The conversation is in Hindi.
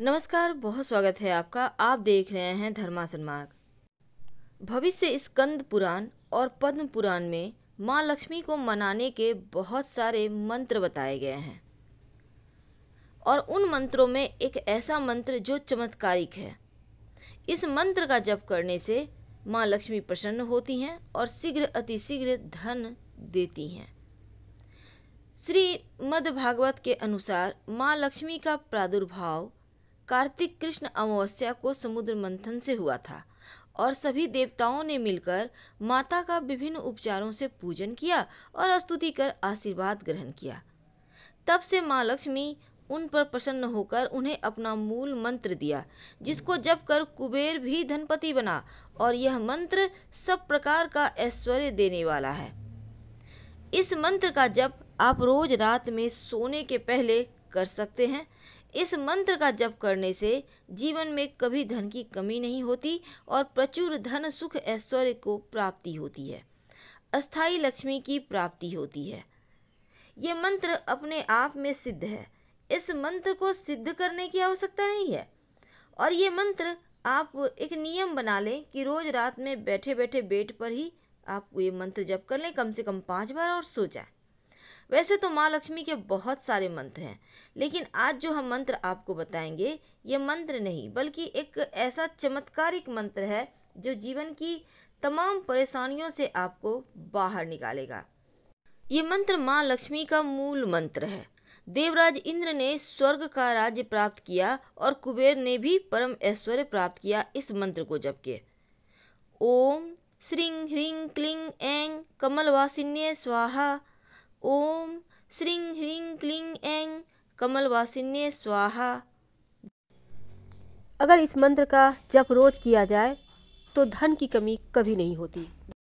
नमस्कार बहुत स्वागत है आपका आप देख रहे हैं धर्मासन मार्ग भविष्य स्कंद पुराण और पद्म पुराण में माँ लक्ष्मी को मनाने के बहुत सारे मंत्र बताए गए हैं और उन मंत्रों में एक ऐसा मंत्र जो चमत्कारिक है इस मंत्र का जप करने से माँ लक्ष्मी प्रसन्न होती हैं और शीघ्र अतिशीघ्र धन देती हैं श्री भागवत के अनुसार माँ लक्ष्मी का प्रादुर्भाव कार्तिक कृष्ण अमावस्या को समुद्र मंथन से हुआ था और सभी देवताओं ने मिलकर माता का विभिन्न उपचारों से पूजन किया और स्तुति कर आशीर्वाद ग्रहण किया तब से माँ लक्ष्मी उन पर प्रसन्न होकर उन्हें अपना मूल मंत्र दिया जिसको जप कर कुबेर भी धनपति बना और यह मंत्र सब प्रकार का ऐश्वर्य देने वाला है इस मंत्र का जप आप रोज रात में सोने के पहले कर सकते हैं इस मंत्र का जप करने से जीवन में कभी धन की कमी नहीं होती और प्रचुर धन सुख ऐश्वर्य को प्राप्ति होती है अस्थाई लक्ष्मी की प्राप्ति होती है ये मंत्र अपने आप में सिद्ध है इस मंत्र को सिद्ध करने की आवश्यकता नहीं है और ये मंत्र आप एक नियम बना लें कि रोज़ रात में बैठे बैठे बेड पर ही आप ये मंत्र जप कर लें कम से कम पाँच बार और सो जाए वैसे तो माँ लक्ष्मी के बहुत सारे मंत्र हैं लेकिन आज जो हम मंत्र आपको बताएंगे ये मंत्र नहीं बल्कि एक ऐसा चमत्कारिक मंत्र है जो जीवन की तमाम परेशानियों से आपको बाहर निकालेगा ये मंत्र माँ लक्ष्मी का मूल मंत्र है देवराज इंद्र ने स्वर्ग का राज्य प्राप्त किया और कुबेर ने भी परम ऐश्वर्य प्राप्त किया इस मंत्र को जप के ओम श्री ह्रीं क्लिंग ऐं कमलवासिन्य स्वाहा ओम ह्री ह्रीं क्लीं ऐं कमलवासिन्य स्वाहा अगर इस मंत्र का जप रोज किया जाए तो धन की कमी कभी नहीं होती